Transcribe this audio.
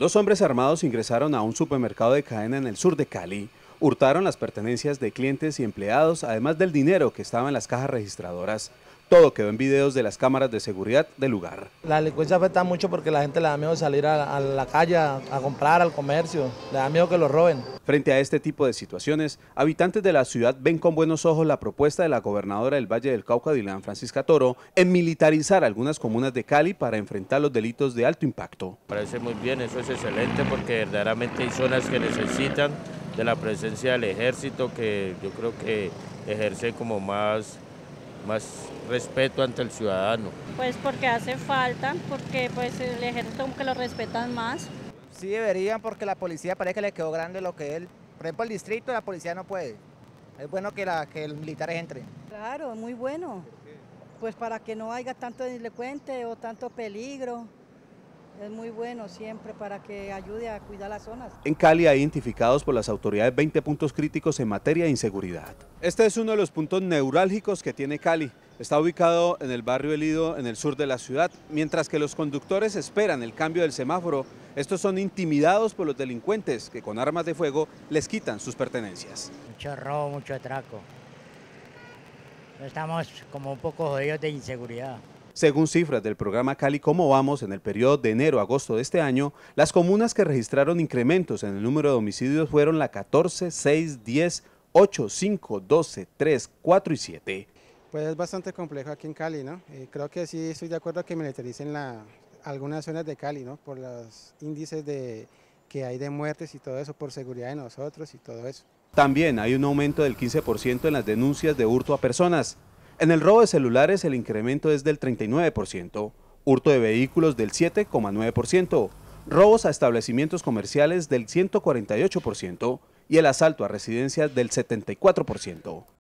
Dos hombres armados ingresaron a un supermercado de cadena en el sur de Cali, hurtaron las pertenencias de clientes y empleados, además del dinero que estaba en las cajas registradoras. Todo quedó en videos de las cámaras de seguridad del lugar. La delincuencia afecta mucho porque la gente le da miedo salir a, la calle a, comprar, al comercio, le da miedo que lo roben. Frente a este tipo de situaciones, habitantes de la ciudad ven con buenos ojos la propuesta de la gobernadora del Valle del Cauca, Dilán Francisca Toro, en militarizar algunas comunas de Cali para enfrentar los delitos de alto impacto. Parece muy bien, eso es excelente porque verdaderamente hay zonas que necesitan de la presencia del ejército que yo creo que ejerce como más más respeto ante el ciudadano. Pues porque hace falta, porque pues el ejército aunque lo respetan más. Sí deberían porque la policía parece que le quedó grande lo que él. Por ejemplo, el distrito la policía no puede. Es bueno que, la, que los militares entren. Claro, muy bueno. Pues para que no haya tanto delincuente o tanto peligro es muy bueno siempre para que ayude a cuidar las zonas. En Cali hay identificados por las autoridades 20 puntos críticos en materia de inseguridad. Este es uno de los puntos neurálgicos que tiene Cali. Está ubicado en el barrio Elido, en el sur de la ciudad. Mientras que los conductores esperan el cambio del semáforo, estos son intimidados por los delincuentes que con armas de fuego les quitan sus pertenencias. Mucho robo, mucho atraco. Estamos como un poco jodidos de inseguridad. Según cifras del programa Cali Cómo Vamos, en el periodo de enero agosto de este año, las comunas que registraron incrementos en el número de homicidios fueron la 14, 6, 10, 8, 5, 12, 3, 4 y 7. Pues es bastante complejo aquí en Cali, ¿no? Eh, creo que sí estoy de acuerdo que militaricen la, algunas zonas de Cali, ¿no? Por los índices de, que hay de muertes y todo eso, por seguridad de nosotros y todo eso. También hay un aumento del 15% en las denuncias de hurto a personas. En el robo de celulares el incremento es del 39%, hurto de vehículos del 7,9%, robos a establecimientos comerciales del 148% y el asalto a residencias del 74%.